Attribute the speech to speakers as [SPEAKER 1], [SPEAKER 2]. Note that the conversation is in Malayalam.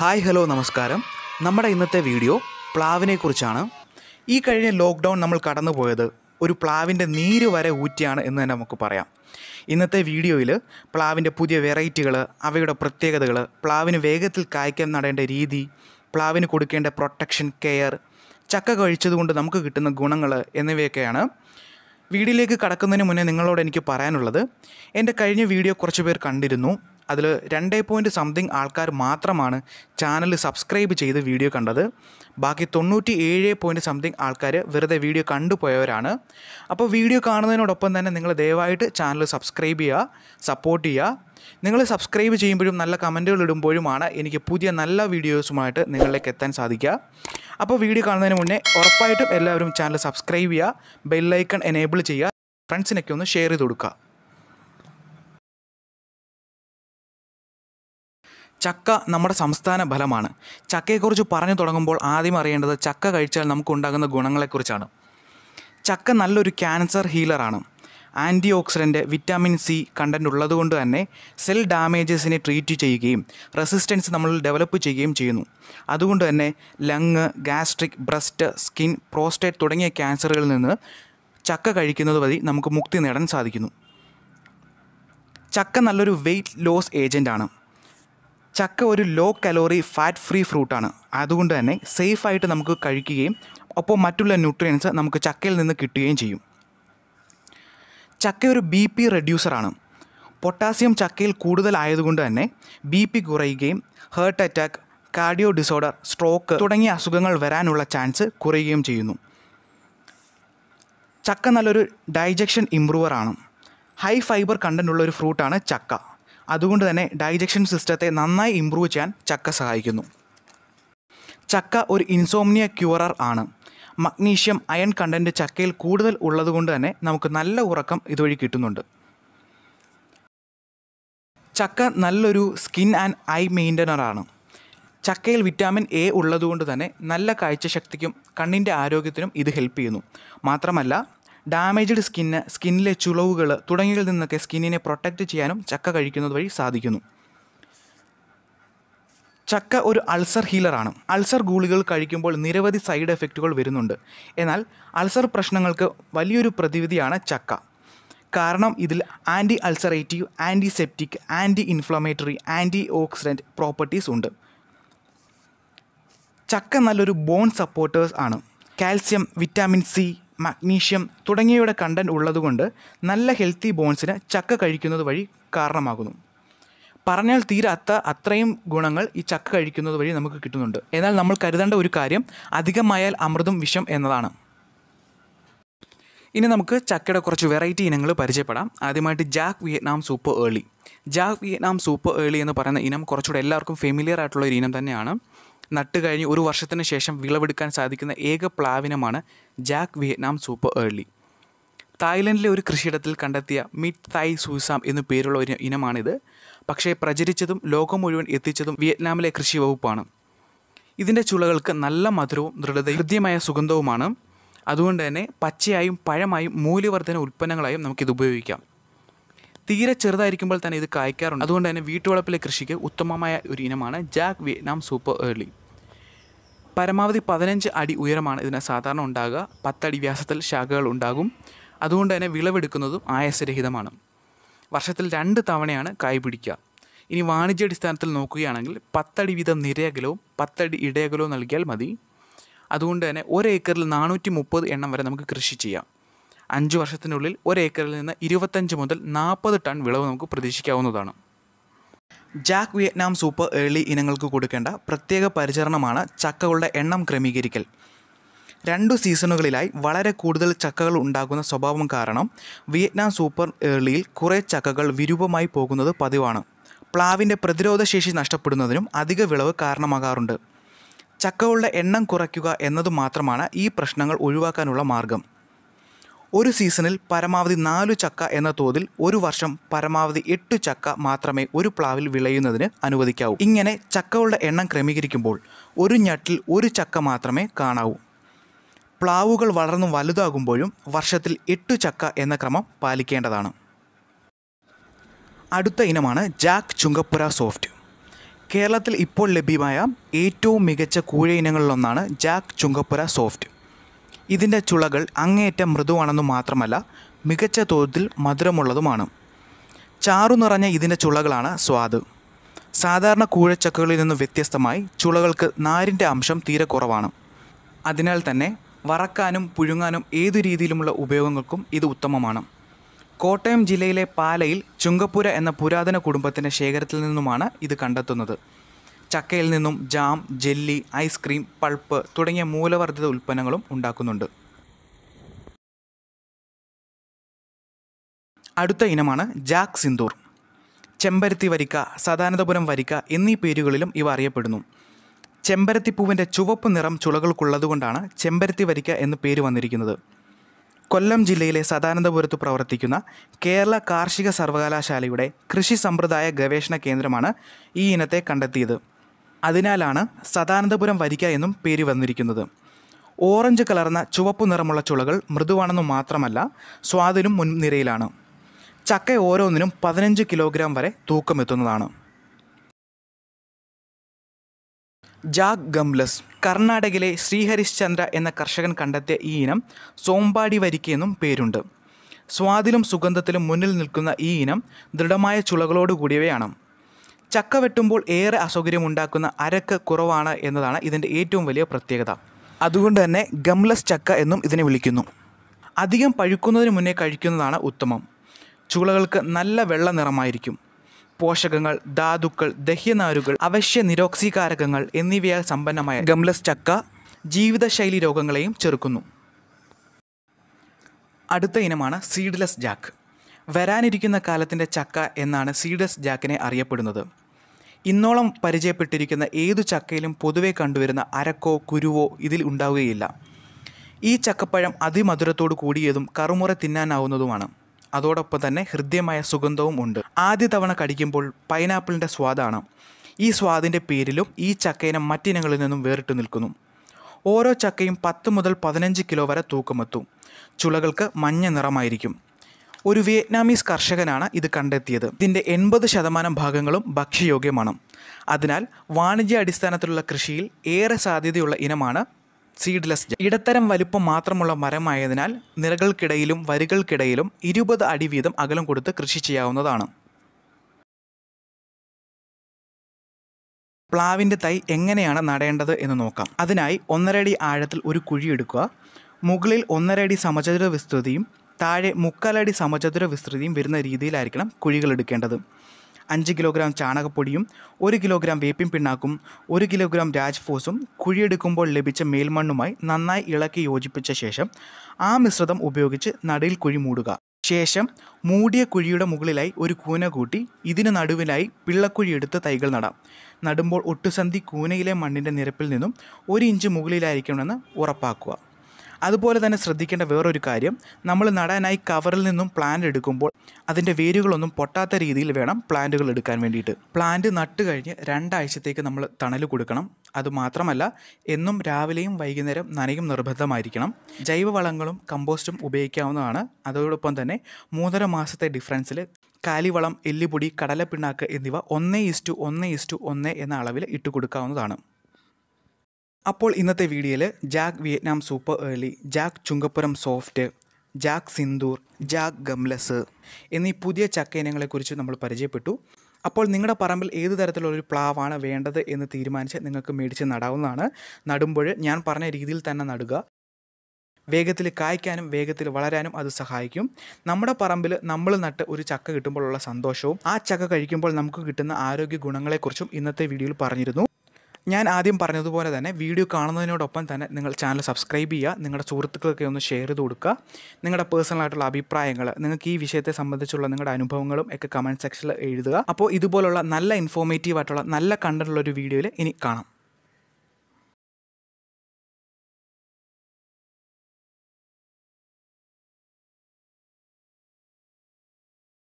[SPEAKER 1] ഹായ് ഹലോ നമസ്കാരം നമ്മുടെ ഇന്നത്തെ വീഡിയോ പ്ലാവിനെക്കുറിച്ചാണ് ഈ കഴിഞ്ഞ ലോക്ക്ഡൗൺ നമ്മൾ കടന്നുപോയത് ഒരു പ്ലാവിൻ്റെ നീര് വരെ ഊറ്റിയാണ് എന്ന് തന്നെ നമുക്ക് പറയാം ഇന്നത്തെ വീഡിയോയിൽ പ്ലാവിൻ്റെ പുതിയ വെറൈറ്റികൾ അവയുടെ പ്രത്യേകതകൾ പ്ലാവിന് വേഗത്തിൽ കായ്ക്കാൻ നടേണ്ട രീതി പ്ലാവിന് കൊടുക്കേണ്ട പ്രൊട്ടക്ഷൻ കെയർ ചക്ക കഴിച്ചതുകൊണ്ട് നമുക്ക് കിട്ടുന്ന ഗുണങ്ങൾ എന്നിവയൊക്കെയാണ് വീഡിയോയിലേക്ക് കടക്കുന്നതിന് മുന്നേ നിങ്ങളോട് എനിക്ക് പറയാനുള്ളത് എൻ്റെ കഴിഞ്ഞ വീഡിയോ കുറച്ച് പേർ കണ്ടിരുന്നു അതിൽ രണ്ടേ പോയിൻറ്റ് സംതിങ് ആൾക്കാർ മാത്രമാണ് ചാനൽ സബ്സ്ക്രൈബ് ചെയ്ത് വീഡിയോ കണ്ടത് ബാക്കി തൊണ്ണൂറ്റി ഏഴ് പോയിൻറ്റ് സംതിങ് ആൾക്കാർ വെറുതെ വീഡിയോ കണ്ടുപോയവരാണ് അപ്പോൾ വീഡിയോ കാണുന്നതിനോടൊപ്പം തന്നെ നിങ്ങൾ ദയവായിട്ട് ചാനൽ സബ്സ്ക്രൈബ് ചെയ്യുക സപ്പോർട്ട് ചെയ്യുക നിങ്ങൾ സബ്സ്ക്രൈബ് ചെയ്യുമ്പോഴും നല്ല കമൻറ്റുകൾ ഇടുമ്പോഴുമാണ് എനിക്ക് പുതിയ നല്ല വീഡിയോസുമായിട്ട് നിങ്ങളിലേക്ക് എത്താൻ സാധിക്കുക അപ്പോൾ വീഡിയോ കാണുന്നതിന് മുന്നേ ഉറപ്പായിട്ടും എല്ലാവരും ചാനൽ സബ്സ്ക്രൈബ് ചെയ്യുക ബെല്ലൈക്കൺ എനേബിൾ ചെയ്യുക ഫ്രണ്ട്സിനൊക്കെ ഒന്ന് ഷെയർ ചെയ്ത് കൊടുക്കുക ചക്ക നമ്മുടെ സംസ്ഥാന ഫലമാണ് ചക്കയെക്കുറിച്ച് പറഞ്ഞു തുടങ്ങുമ്പോൾ ആദ്യം അറിയേണ്ടത് ചക്ക കഴിച്ചാൽ നമുക്കുണ്ടാകുന്ന ഗുണങ്ങളെക്കുറിച്ചാണ് ചക്ക നല്ലൊരു ക്യാൻസർ ഹീലറാണ് antioxidant vitamin C content ഉള്ളതുകൊണ്ട് തന്നെ സെൽ ഡാമേജസിനെ ട്രീറ്റ് ചെയ്യുകയും റെസിസ്റ്റൻസ് നമ്മൾ ഡെവലപ്പ് ചെയ്യുകയും ചെയ്യുന്നു അതുകൊണ്ട് തന്നെ lung gastric breast skin prostate തുടങ്ങിയ ക്യാൻസറുകളിൽ നിന്ന് ചക്ക കഴിക്കുന്നത് വഴി നമുക്ക് മുക്തി നേടാൻ സാധിക്കുന്നു ചക്ക നല്ലൊരു വെയിറ്റ് ലോസ് ഏജൻ്റാണ് ചക്ക ഒരു ലോ കലോറി ഫാറ്റ് ഫ്രീ ഫ്രൂട്ടാണ് അതുകൊണ്ട് തന്നെ സേഫായിട്ട് നമുക്ക് കഴിക്കുകയും ഒപ്പം മറ്റുള്ള ന്യൂട്രിയൻസ് നമുക്ക് ചക്കയിൽ നിന്ന് കിട്ടുകയും ചെയ്യും ചക്ക ഒരു ബി പി റെഡ്യൂസറാണ് പൊട്ടാസ്യം ചക്കയിൽ കൂടുതലായതുകൊണ്ട് തന്നെ ബി പി കുറയുകയും heart attack cardio disorder stroke തുടങ്ങിയ അസുഖങ്ങൾ വരാനുള്ള ചാൻസ് കുറയുകയും ചെയ്യുന്നു ചക്ക നല്ലൊരു ഡൈജഷൻ ഇംപ്രൂവറാണ് ഹൈ ഫൈബർ കണ്ടൻ്റ് ഉള്ള ഫ്രൂട്ടാണ് ചക്ക അതുകൊണ്ട് തന്നെ ഡൈജഷൻ സിസ്റ്റത്തെ നന്നായി ഇമ്പ്രൂവ് ചെയ്യാൻ ചക്ക സഹായിക്കുന്നു ചക്ക ഒരു ഇൻസോംനിയ ക്യൂറർ ആണ് മഗ്നീഷ്യം അയൺ കണ്ടൻറ്റ് ചക്കയിൽ കൂടുതൽ ഉള്ളതുകൊണ്ട് തന്നെ നമുക്ക് നല്ല ഉറക്കം ഇതുവഴി കിട്ടുന്നുണ്ട് ചക്ക നല്ലൊരു സ്കിൻ ആൻഡ് ഐ മെയിൻ്റനറാണ് ചക്കയിൽ വിറ്റാമിൻ എ ഉള്ളതുകൊണ്ട് തന്നെ നല്ല കാഴ്ചശക്തിക്കും കണ്ണിൻ്റെ ആരോഗ്യത്തിനും ഇത് ഹെൽപ്പ് ചെയ്യുന്നു മാത്രമല്ല ഡാമേജ്ഡ് സ്കിന്ന് സ്കിന്നിലെ ചുളവുകൾ തുടങ്ങിയതിൽ നിന്നൊക്കെ സ്കിന്നിനെ പ്രൊട്ടക്റ്റ് ചെയ്യാനും ചക്ക കഴിക്കുന്നത് വഴി സാധിക്കുന്നു ചക്ക ഒരു അൾസർ ഹീലറാണ് അൾസർ ഗുളികൾ കഴിക്കുമ്പോൾ നിരവധി സൈഡ് എഫക്റ്റുകൾ വരുന്നുണ്ട് എന്നാൽ അൾസർ പ്രശ്നങ്ങൾക്ക് വലിയൊരു പ്രതിവിധിയാണ് ചക്ക കാരണം ഇതിൽ anti ulcerative antiseptic anti inflammatory antioxidant properties ഉണ്ട് ചക്ക നല്ലൊരു ബോൺ സപ്പോർട്ടേഴ്സ് ആണ് കാൽസ്യം വിറ്റാമിൻ സി മഗ്നീഷ്യം തുടങ്ങിയവയുടെ കണ്ടൻറ്റ് ഉള്ളതുകൊണ്ട് നല്ല ഹെൽത്തി ബോൺസിന് ചക്ക കഴിക്കുന്നത് വഴി കാരണമാകുന്നു പറഞ്ഞാൽ തീരാത്ത അത്രയും ഗുണങ്ങൾ ഈ ചക്ക കഴിക്കുന്നത് വഴി നമുക്ക് കിട്ടുന്നുണ്ട് എന്നാൽ നമ്മൾ കരുതേണ്ട ഒരു കാര്യം അധികമായാൽ അമൃതും വിഷം എന്നതാണ് ഇനി നമുക്ക് ചക്കയുടെ കുറച്ച് വെറൈറ്റി ഇനങ്ങൾ പരിചയപ്പെടാം ആദ്യമായിട്ട് jack Vietnam super early jack Vietnam super early എന്ന് പറയുന്ന ഇനം കുറച്ചുകൂടെ എല്ലാവർക്കും ഫെമിലിയർ ആയിട്ടുള്ള ഒരു ഇനം തന്നെയാണ് നട്ട് കഴിഞ്ഞ് ഒരു വർഷത്തിന് ശേഷം വിളവെടുക്കാൻ സാധിക്കുന്ന ഏക പ്ലാവിനമാണ് ജാക്ക് വിയറ്റ്നാം സൂപ്പർ ഏർലി തായ്ലൻഡിലെ ഒരു കൃഷിയിടത്തിൽ കണ്ടെത്തിയ മിറ്റ് തൈ സൂസാം എന്നു പേരുള്ള ഒരു ഇനമാണിത് പക്ഷേ പ്രചരിച്ചതും ലോകം മുഴുവൻ എത്തിച്ചതും വിയറ്റ്നാമിലെ കൃഷി വകുപ്പാണ് ഇതിൻ്റെ ചുളകൾക്ക് നല്ല മധുരവും ദൃഢതയും ഹൃദ്യമായ സുഗന്ധവുമാണ് അതുകൊണ്ട് തന്നെ പച്ചയായും പഴമായും മൂല്യവർദ്ധന ഉൽപ്പന്നങ്ങളായും നമുക്കിത് ഉപയോഗിക്കാം തീരെ ചെറുതായിരിക്കുമ്പോൾ തന്നെ ഇത് കായ്ക്കാറുണ്ട് അതുകൊണ്ട് തന്നെ വീട്ടുവളപ്പിലെ കൃഷിക്ക് ഉത്തമമായ ഒരു ഇനമാണ് ജാക്ക് വിയറ്റ്നാം സൂപ്പർ ഏർലി പരമാവധി പതിനഞ്ച് അടി ഉയരമാണ് ഇതിന് സാധാരണ ഉണ്ടാകുക പത്തടി വ്യാസത്തിൽ ശാഖകൾ ഉണ്ടാകും അതുകൊണ്ട് തന്നെ വിളവെടുക്കുന്നതും ആയസരഹിതമാണ് വർഷത്തിൽ രണ്ട് തവണയാണ് കായ് പിടിക്കുക ഇനി വാണിജ്യാടിസ്ഥാനത്തിൽ നോക്കുകയാണെങ്കിൽ പത്തടി വീതം നിരയകലവും പത്തടി ഇടയകലവും നൽകിയാൽ മതി അതുകൊണ്ട് തന്നെ ഒരേക്കറിൽ ഏക്കറിൽ നാനൂറ്റി മുപ്പത് എണ്ണം വരെ നമുക്ക് കൃഷി ചെയ്യാം അഞ്ച് വർഷത്തിനുള്ളിൽ ഏക്കറിൽ നിന്ന് ഇരുപത്തഞ്ച് മുതൽ നാൽപ്പത് ടൺ വിളവ് നമുക്ക് പ്രതീക്ഷിക്കാവുന്നതാണ് ജാക്ക് വിയറ്റ്നാം സൂപ്പർ ഏർലി ഇനങ്ങൾക്ക് കൊടുക്കേണ്ട പ്രത്യേക പരിചരണമാണ് ചക്കകളുടെ എണ്ണം ക്രമീകരിക്കൽ രണ്ടു സീസണുകളിലായി വളരെ കൂടുതൽ ചക്കകൾ ഉണ്ടാകുന്ന സ്വഭാവം കാരണം വിയറ്റ്നാം സൂപ്പർ ഏർലിയിൽ കുറേ ചക്കകൾ വിരൂപമായി പോകുന്നത് പതിവാണ് പ്ലാവിൻ്റെ പ്രതിരോധശേഷി നഷ്ടപ്പെടുന്നതിനും അധിക വിളവ് കാരണമാകാറുണ്ട് ചക്കകളുടെ എണ്ണം കുറയ്ക്കുക എന്നതു മാത്രമാണ് ഈ പ്രശ്നങ്ങൾ ഒഴിവാക്കാനുള്ള മാർഗം ഒരു സീസണിൽ പരമാവധി നാലു ചക്ക എന്ന തോതിൽ ഒരു വർഷം പരമാവധി എട്ട് ചക്ക മാത്രമേ ഒരു പ്ലാവിൽ വിളയുന്നതിന് അനുവദിക്കാവൂ ഇങ്ങനെ ചക്കകളുടെ എണ്ണം ക്രമീകരിക്കുമ്പോൾ ഒരു ഞട്ടിൽ ഒരു ചക്ക മാത്രമേ കാണാവൂ പ്ലാവുകൾ വളർന്നു വലുതാകുമ്പോഴും വർഷത്തിൽ എട്ടു ചക്ക എന്ന ക്രമം പാലിക്കേണ്ടതാണ് അടുത്ത ഇനമാണ് ജാക്ക് ചുങ്കപ്പുര സോഫ്റ്റ് കേരളത്തിൽ ഇപ്പോൾ ലഭ്യമായ ഏറ്റവും മികച്ച കൂഴ ഇനങ്ങളിലൊന്നാണ് ജാക്ക് ചുങ്കപ്പുര സോഫ്റ്റ് ഇതിൻ്റെ ചുളകൾ അങ്ങേയറ്റം മൃദുവാണെന്നു മാത്രമല്ല മികച്ച തോതിൽ മധുരമുള്ളതുമാണ് ചാറു നിറഞ്ഞ ഇതിൻ്റെ ചുളകളാണ് സ്വാദ് സാധാരണ കൂഴച്ചക്കകളിൽ നിന്ന് വ്യത്യസ്തമായി ചുളകൾക്ക് നാരിൻ്റെ അംശം തീരെ കുറവാണ് അതിനാൽ തന്നെ വറക്കാനും പുഴുങ്ങാനും ഏതു രീതിയിലുമുള്ള ഉപയോഗങ്ങൾക്കും ഇത് ഉത്തമമാണ് കോട്ടയം ജില്ലയിലെ പാലയിൽ ചുങ്കപ്പുര എന്ന പുരാതന കുടുംബത്തിൻ്റെ ശേഖരത്തിൽ നിന്നുമാണ് ഇത് കണ്ടെത്തുന്നത് ചക്കയിൽ നിന്നും ജാം ജെല്ലി ഐസ്ക്രീം പൾപ്പ് തുടങ്ങിയ മൂലവർദ്ധിത ഉൽപ്പന്നങ്ങളും ഉണ്ടാക്കുന്നുണ്ട് അടുത്ത ഇനമാണ് ജാക്ക് സിന്ദൂർ ചെമ്പരത്തി വരിക്ക സദാനന്ദപുരം വരിക്ക എന്നീ പേരുകളിലും ഇവ അറിയപ്പെടുന്നു ചെമ്പരത്തിപ്പൂവിൻ്റെ ചുവപ്പ് നിറം ചുളകൾക്കുള്ളതുകൊണ്ടാണ് ചെമ്പരത്തി വരിക്ക എന്ന് പേര് വന്നിരിക്കുന്നത് കൊല്ലം ജില്ലയിലെ സദാനന്ദപുരത്ത് പ്രവർത്തിക്കുന്ന കേരള കാർഷിക സർവകലാശാലയുടെ കൃഷി സമ്പ്രദായ ഗവേഷണ കേന്ദ്രമാണ് ഈ ഇനത്തെ കണ്ടെത്തിയത് അതിനാലാണ് സദാനന്ദപുരം വരിക എന്നും പേര് വന്നിരിക്കുന്നത് ഓറഞ്ച് കലർന്ന ചുവപ്പ് നിറമുള്ള ചുളകൾ മൃദുവാണെന്നു മാത്രമല്ല സ്വാദിലും മുൻനിരയിലാണ് ചക്ക ഓരോന്നിനും പതിനഞ്ച് കിലോഗ്രാം വരെ തൂക്കമെത്തുന്നതാണ് ജാഗ് ഗംലസ് കർണാടകയിലെ ശ്രീഹരിശ്ചന്ദ്ര എന്ന കർഷകൻ കണ്ടെത്തിയ ഈ ഇനം സോമ്പാടി എന്നും പേരുണ്ട് സ്വാദിലും സുഗന്ധത്തിലും മുന്നിൽ നിൽക്കുന്ന ഈ ഇനം ദൃഢമായ ചുളകളോടുകൂടിയവയാണ് ചക്ക വെട്ടുമ്പോൾ ഏറെ അസൗകര്യമുണ്ടാക്കുന്ന അരക്ക് കുറവാണ് എന്നതാണ് ഇതിൻ്റെ ഏറ്റവും വലിയ പ്രത്യേകത അതുകൊണ്ട് തന്നെ ഗംലസ് ചക്ക എന്നും ഇതിനെ വിളിക്കുന്നു അധികം പഴുക്കുന്നതിന് മുന്നേ കഴിക്കുന്നതാണ് ഉത്തമം ചുളകൾക്ക് നല്ല വെള്ള നിറമായിരിക്കും പോഷകങ്ങൾ ധാതുക്കൾ ദഹ്യനാരുകൾ അവശ്യ നിരോക്സികാരകങ്ങൾ എന്നിവയാൽ സമ്പന്നമായ ഗംലസ് ചക്ക ജീവിതശൈലി രോഗങ്ങളെയും ചെറുക്കുന്നു അടുത്ത ഇനമാണ് സീഡ്ലെസ് ജാക്ക് വരാനിരിക്കുന്ന കാലത്തിൻ്റെ ചക്ക എന്നാണ് സീഡസ് ജാക്കിനെ അറിയപ്പെടുന്നത് ഇന്നോളം പരിചയപ്പെട്ടിരിക്കുന്ന ഏതു ചക്കയിലും പൊതുവെ കണ്ടുവരുന്ന അരക്കോ കുരുവോ ഇതിൽ ഉണ്ടാവുകയില്ല ഈ ചക്കപ്പഴം അതിമധുരത്തോട് കൂടിയതും കറുമുറ തിന്നാനാവുന്നതുമാണ് അതോടൊപ്പം തന്നെ ഹൃദ്യമായ സുഗന്ധവും ഉണ്ട് ആദ്യ തവണ കടിക്കുമ്പോൾ പൈനാപ്പിളിൻ്റെ സ്വാദാണ് ഈ സ്വാദിൻ്റെ പേരിലും ഈ ചക്കയിനെ മറ്റിനങ്ങളിൽ നിന്നും വേറിട്ട് നിൽക്കുന്നു ഓരോ ചക്കയും പത്ത് മുതൽ പതിനഞ്ച് കിലോ വരെ തൂക്കമെത്തും ചുളകൾക്ക് മഞ്ഞ നിറമായിരിക്കും ഒരു വിയറ്റ്നാമീസ് കർഷകനാണ് ഇത് കണ്ടെത്തിയത് ഇതിൻ്റെ എൺപത് ശതമാനം ഭാഗങ്ങളും ഭക്ഷ്യയോഗ്യമാണ് അതിനാൽ വാണിജ്യ അടിസ്ഥാനത്തിലുള്ള കൃഷിയിൽ ഏറെ സാധ്യതയുള്ള ഇനമാണ് സീഡ്ലെസ് ഇടത്തരം വലുപ്പം മാത്രമുള്ള മരമായതിനാൽ നിരകൾക്കിടയിലും വരികൾക്കിടയിലും ഇരുപത് അടി വീതം അകലം കൊടുത്ത് കൃഷി ചെയ്യാവുന്നതാണ് പ്ലാവിൻ്റെ തൈ എങ്ങനെയാണ് നടേണ്ടത് എന്ന് നോക്കാം അതിനായി ഒന്നരടി ആഴത്തിൽ ഒരു കുഴി എടുക്കുക മുകളിൽ ഒന്നരടി സമചതുര വിസ്തൃതിയും താഴെ മുക്കാലടി സമചതുര വിസ്തൃതിയും വരുന്ന രീതിയിലായിരിക്കണം കുഴികൾ എടുക്കേണ്ടത് അഞ്ച് കിലോഗ്രാം ചാണകപ്പൊടിയും ഒരു കിലോഗ്രാം വേപ്പിൻ പിണ്ണാക്കും ഒരു കിലോഗ്രാം രാജ്ഫോസും കുഴിയെടുക്കുമ്പോൾ ലഭിച്ച മേൽമണ്ണുമായി നന്നായി ഇളക്കി യോജിപ്പിച്ച ശേഷം ആ മിശ്രിതം ഉപയോഗിച്ച് നടയിൽ കുഴി മൂടുക ശേഷം മൂടിയ കുഴിയുടെ മുകളിലായി ഒരു കൂന കൂട്ടി ഇതിന് നടുവിലായി പിള്ളക്കുഴി എടുത്ത് തൈകൾ നടാം നടുമ്പോൾ ഒട്ടുസന്ധി കൂനയിലെ മണ്ണിൻ്റെ നിരപ്പിൽ നിന്നും ഒരു ഇഞ്ച് മുകളിലായിരിക്കണമെന്ന് ഉറപ്പാക്കുക അതുപോലെ തന്നെ ശ്രദ്ധിക്കേണ്ട വേറൊരു കാര്യം നമ്മൾ നടാനായി കവറിൽ നിന്നും പ്ലാന്റ് എടുക്കുമ്പോൾ അതിൻ്റെ വേരുകളൊന്നും പൊട്ടാത്ത രീതിയിൽ വേണം പ്ലാന്റുകൾ എടുക്കാൻ വേണ്ടിയിട്ട് പ്ലാന്റ് നട്ട് കഴിഞ്ഞ് രണ്ടാഴ്ചത്തേക്ക് നമ്മൾ തണൽ കൊടുക്കണം അതുമാത്രമല്ല എന്നും രാവിലെയും വൈകുന്നേരം നനയും നിർബന്ധമായിരിക്കണം ജൈവവളങ്ങളും കമ്പോസ്റ്റും ഉപയോഗിക്കാവുന്നതാണ് അതോടൊപ്പം തന്നെ മൂന്നര മാസത്തെ ഡിഫറൻസിൽ കാലിവളം എല്ലുപൊടി കടലപ്പിണ്ണാക്ക് എന്നിവ ഒന്ന് ഇസ്റ്റു ഒന്ന് ഇസ്റ്റു ഒന്ന് എന്ന അളവിൽ ഇട്ട് കൊടുക്കാവുന്നതാണ് അപ്പോൾ ഇന്നത്തെ വീഡിയോയിൽ jack Vietnam super early jack Chunkappuram soft jack Sindoor jack gumless എന്നീ പുതിയ ചക്ക ഇനങ്ങളെക്കുറിച്ച് നമ്മൾ പരിചയപ്പെട്ടു അപ്പോൾ നിങ്ങളുടെ പറമ്പിൽ ഏത് തരത്തിലുള്ളൊരു പ്ലാവാണ് വേണ്ടത് എന്ന് തീരുമാനിച്ച് നിങ്ങൾക്ക് മേടിച്ച് നടാവുന്നതാണ് നടുമ്പോൾ ഞാൻ പറഞ്ഞ രീതിയിൽ തന്നെ നടുക വേഗത്തിൽ കായ്ക്കാനും വേഗത്തിൽ വളരാനും അത് സഹായിക്കും നമ്മുടെ പറമ്പിൽ നമ്മൾ നട്ട് ഒരു ചക്ക കിട്ടുമ്പോഴുള്ള സന്തോഷവും ആ ചക്ക കഴിക്കുമ്പോൾ നമുക്ക് കിട്ടുന്ന ആരോഗ്യ ഗുണങ്ങളെക്കുറിച്ചും ഇന്നത്തെ വീഡിയോയിൽ പറഞ്ഞിരുന്നു ഞാൻ ആദ്യം പറഞ്ഞതുപോലെ തന്നെ വീഡിയോ കാണുന്നതിനോടൊപ്പം തന്നെ നിങ്ങൾ ചാനൽ സബ്സ്ക്രൈബ് ചെയ്യുക നിങ്ങളുടെ സുഹൃത്തുക്കളൊക്കെ ഒന്ന് ഷെയർ ചെയ്ത് കൊടുക്കുക നിങ്ങളുടെ പേഴ്സണൽ ആയിട്ടുള്ള അഭിപ്രായങ്ങൾ നിങ്ങൾക്ക് ഈ വിഷയത്തെ സംബന്ധിച്ചുള്ള നിങ്ങളുടെ അനുഭവങ്ങളും ഒക്കെ കമൻറ്റ് സെക്ഷനിൽ എഴുതുക അപ്പോൾ ഇതുപോലുള്ള നല്ല ഇൻഫോർമേറ്റീവ് ആയിട്ടുള്ള നല്ല കണ്ടൻറ്റുള്ള ഒരു വീഡിയോയിൽ ഇനി കാണാം